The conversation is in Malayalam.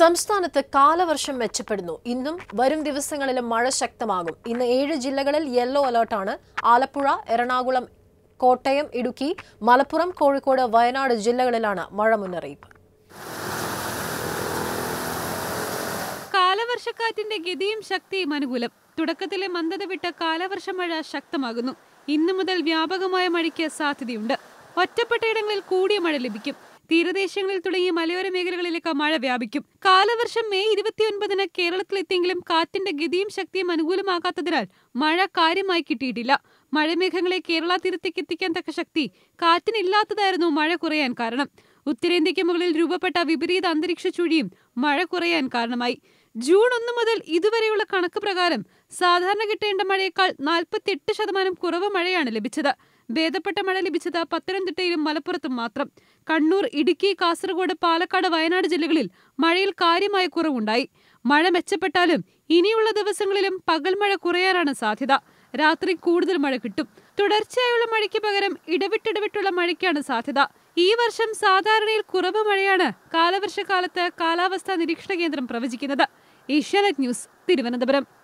സംസ്ഥാനത്ത് കാലവർഷം മെച്ചപ്പെടുന്നു ഇന്നും വരും ദിവസങ്ങളിലും മഴ ശക്തമാകും ഇന്ന് ഏഴ് ജില്ലകളിൽ യെല്ലോ അലർട്ടാണ് ആലപ്പുഴ എറണാകുളം കോട്ടയം ഇടുക്കി മലപ്പുറം കോഴിക്കോട് വയനാട് ജില്ലകളിലാണ് മഴ മുന്നറിയിപ്പ് കാലവർഷക്കാറ്റിന്റെ ഗതിയും ശക്തിയും അനുകൂലം തുടക്കത്തിലെ മന്ദത വിട്ട കാലവർഷ മഴ ശക്തമാകുന്നു ഇന്നു മുതൽ വ്യാപകമായ മഴയ്ക്ക് സാധ്യതയുണ്ട് ഒറ്റപ്പെട്ടയിടങ്ങളിൽ കൂടിയ മഴ ലഭിക്കും തീരദേശങ്ങളിൽ തുടങ്ങി മലയോര മേഖലകളിലേക്ക് മഴ വ്യാപിക്കും കാലവർഷം മെയ് ഇരുപത്തിയൊൻപതിന് കേരളത്തിലെത്തിയെങ്കിലും കാറ്റിന്റെ ഗതിയും ശക്തിയും അനുകൂലമാകാത്തതിനാൽ മഴ കാര്യമായി കിട്ടിയിട്ടില്ല മഴമേഘങ്ങളെ കേരള തീരത്തേക്ക് എത്തിക്കാൻ തക്ക ശക്തി കാറ്റിനില്ലാത്തതായിരുന്നു മഴ കുറയാൻ കാരണം ഉത്തരേന്ത്യയ്ക്ക് മുകളിൽ രൂപപ്പെട്ട വിപരീത അന്തരീക്ഷ ചുഴിയും മഴ കുറയാൻ കാരണമായി ജൂൺ ഒന്ന് മുതൽ ഇതുവരെയുള്ള കണക്ക് പ്രകാരം സാധാരണ കിട്ടേണ്ട മഴയേക്കാൾ നാൽപ്പത്തിയെട്ട് ശതമാനം കുറവ് മഴയാണ് ലഭിച്ചത് ഭേദപ്പെട്ട മഴ ലഭിച്ചത് പത്തനംതിട്ടയിലും മലപ്പുറത്തും മാത്രം കണ്ണൂർ ഇടുക്കി കാസർഗോഡ് പാലക്കാട് വയനാട് ജില്ലകളിൽ മഴയിൽ കാര്യമായ കുറവുണ്ടായി മഴ മെച്ചപ്പെട്ടാലും ഇനിയുള്ള ദിവസങ്ങളിലും പകൽ മഴ കുറയാനാണ് സാധ്യത രാത്രി കൂടുതൽ മഴ കിട്ടും തുടർച്ചയായുള്ള മഴയ്ക്ക് പകരം ഇടവിട്ടിടവിട്ടുള്ള മഴയ്ക്കാണ് സാധ്യത ഈ വർഷം സാധാരണയിൽ കുറവ് മഴയാണ് കാലവർഷക്കാലത്ത് കാലാവസ്ഥാ നിരീക്ഷണ കേന്ദ്രം പ്രവചിക്കുന്നത് ഏഷ്യാനെറ്റ് ന്യൂസ് തിരുവനന്തപുരം